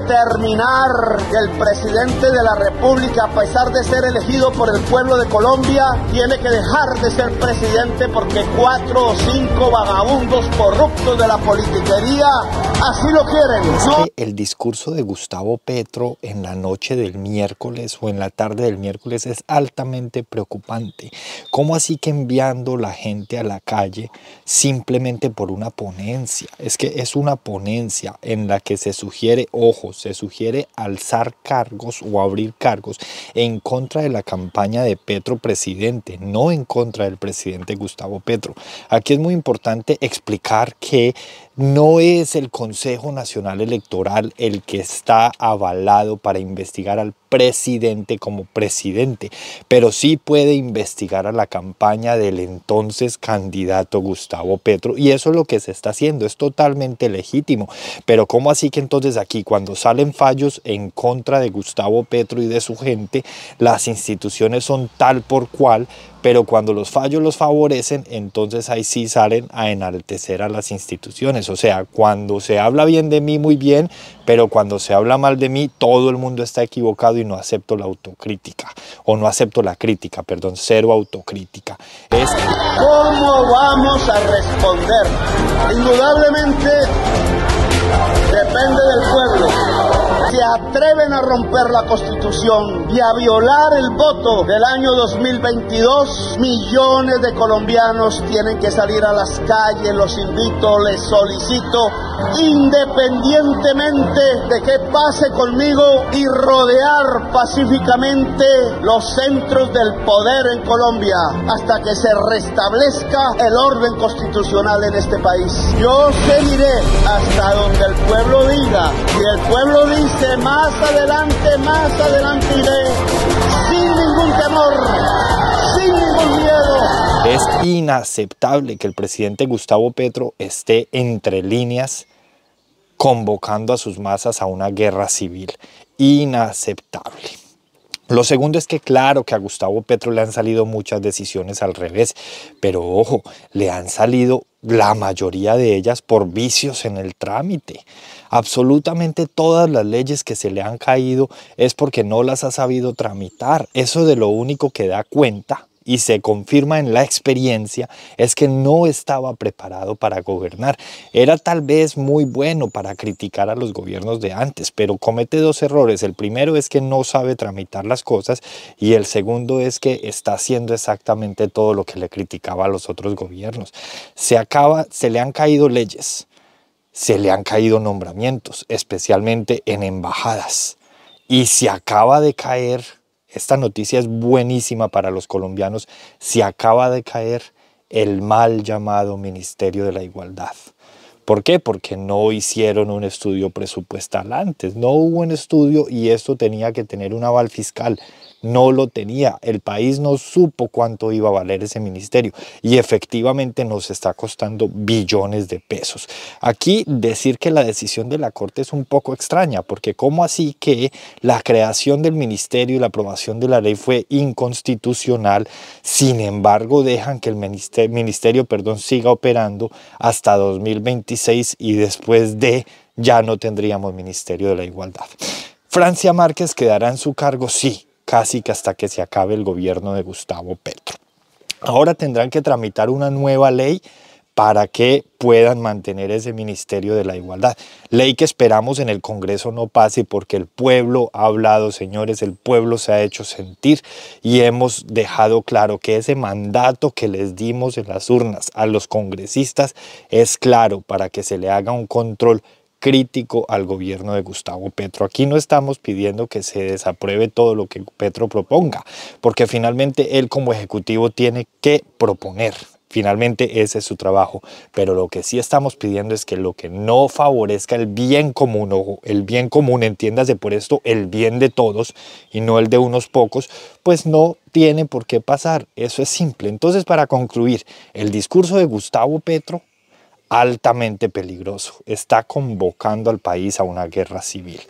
determinar que el presidente de la República, a pesar de ser elegido por el pueblo de Colombia, tiene que dejar de ser presidente porque cuatro o cinco vagabundos corruptos de la politiquería así lo quieren. el discurso de Gustavo Petro en la noche del miércoles o en la tarde del miércoles es altamente preocupante. ¿Cómo así que enviando la gente a la calle simplemente por una ponencia? Es que es una ponencia en la que se sugiere o ojo, se sugiere alzar cargos o abrir cargos en contra de la campaña de Petro presidente, no en contra del presidente Gustavo Petro. Aquí es muy importante explicar que no es el Consejo Nacional Electoral el que está avalado para investigar al presidente como presidente, pero sí puede investigar a la campaña del entonces candidato Gustavo Petro y eso es lo que se está haciendo, es totalmente legítimo, pero ¿cómo así que entonces aquí cuando salen fallos en contra de Gustavo Petro y de su gente, las instituciones son tal por cual pero cuando los fallos los favorecen, entonces ahí sí salen a enaltecer a las instituciones. O sea, cuando se habla bien de mí, muy bien, pero cuando se habla mal de mí, todo el mundo está equivocado y no acepto la autocrítica, o no acepto la crítica, perdón, cero autocrítica. ¿Cómo vamos a responder? Indudablemente depende del pueblo se atreven a romper la constitución y a violar el voto del año 2022, millones de colombianos tienen que salir a las calles. Los invito, les solicito independientemente de qué pase conmigo y rodear pacíficamente los centros del poder en Colombia hasta que se restablezca el orden constitucional en este país. Yo seguiré hasta donde el pueblo diga. y el pueblo dice más adelante, más adelante iré sin ningún temor. Es inaceptable que el presidente Gustavo Petro esté entre líneas convocando a sus masas a una guerra civil. Inaceptable. Lo segundo es que claro que a Gustavo Petro le han salido muchas decisiones al revés, pero ojo, le han salido la mayoría de ellas por vicios en el trámite. Absolutamente todas las leyes que se le han caído es porque no las ha sabido tramitar. Eso de lo único que da cuenta y se confirma en la experiencia es que no estaba preparado para gobernar. Era tal vez muy bueno para criticar a los gobiernos de antes, pero comete dos errores. El primero es que no sabe tramitar las cosas y el segundo es que está haciendo exactamente todo lo que le criticaba a los otros gobiernos. Se acaba, se le han caído leyes, se le han caído nombramientos, especialmente en embajadas. Y se acaba de caer esta noticia es buenísima para los colombianos. Se acaba de caer el mal llamado Ministerio de la Igualdad. ¿Por qué? Porque no hicieron un estudio presupuestal antes, no hubo un estudio y esto tenía que tener un aval fiscal. No lo tenía, el país no supo cuánto iba a valer ese ministerio y efectivamente nos está costando billones de pesos. Aquí decir que la decisión de la Corte es un poco extraña, porque ¿cómo así que la creación del ministerio y la aprobación de la ley fue inconstitucional, sin embargo dejan que el ministerio, perdón, siga operando hasta 2025? y después de ya no tendríamos Ministerio de la Igualdad. Francia Márquez quedará en su cargo, sí, casi que hasta que se acabe el gobierno de Gustavo Petro. Ahora tendrán que tramitar una nueva ley para que puedan mantener ese Ministerio de la Igualdad. Ley que esperamos en el Congreso no pase porque el pueblo ha hablado, señores, el pueblo se ha hecho sentir y hemos dejado claro que ese mandato que les dimos en las urnas a los congresistas es claro para que se le haga un control crítico al gobierno de Gustavo Petro. Aquí no estamos pidiendo que se desapruebe todo lo que Petro proponga, porque finalmente él como ejecutivo tiene que proponer. Finalmente ese es su trabajo, pero lo que sí estamos pidiendo es que lo que no favorezca el bien común, o el bien común, entiéndase por esto, el bien de todos y no el de unos pocos, pues no tiene por qué pasar, eso es simple. Entonces para concluir, el discurso de Gustavo Petro altamente peligroso, está convocando al país a una guerra civil.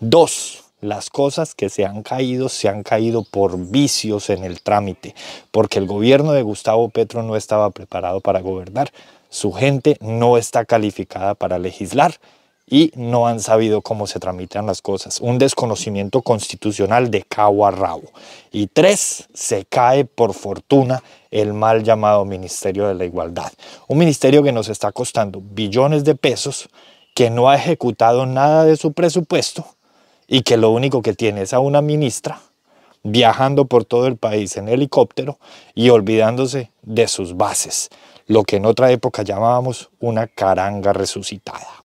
Dos, las cosas que se han caído, se han caído por vicios en el trámite, porque el gobierno de Gustavo Petro no estaba preparado para gobernar, su gente no está calificada para legislar y no han sabido cómo se tramitan las cosas. Un desconocimiento constitucional de cabo a rabo. Y tres, se cae por fortuna el mal llamado Ministerio de la Igualdad. Un ministerio que nos está costando billones de pesos, que no ha ejecutado nada de su presupuesto y que lo único que tiene es a una ministra viajando por todo el país en helicóptero y olvidándose de sus bases, lo que en otra época llamábamos una caranga resucitada.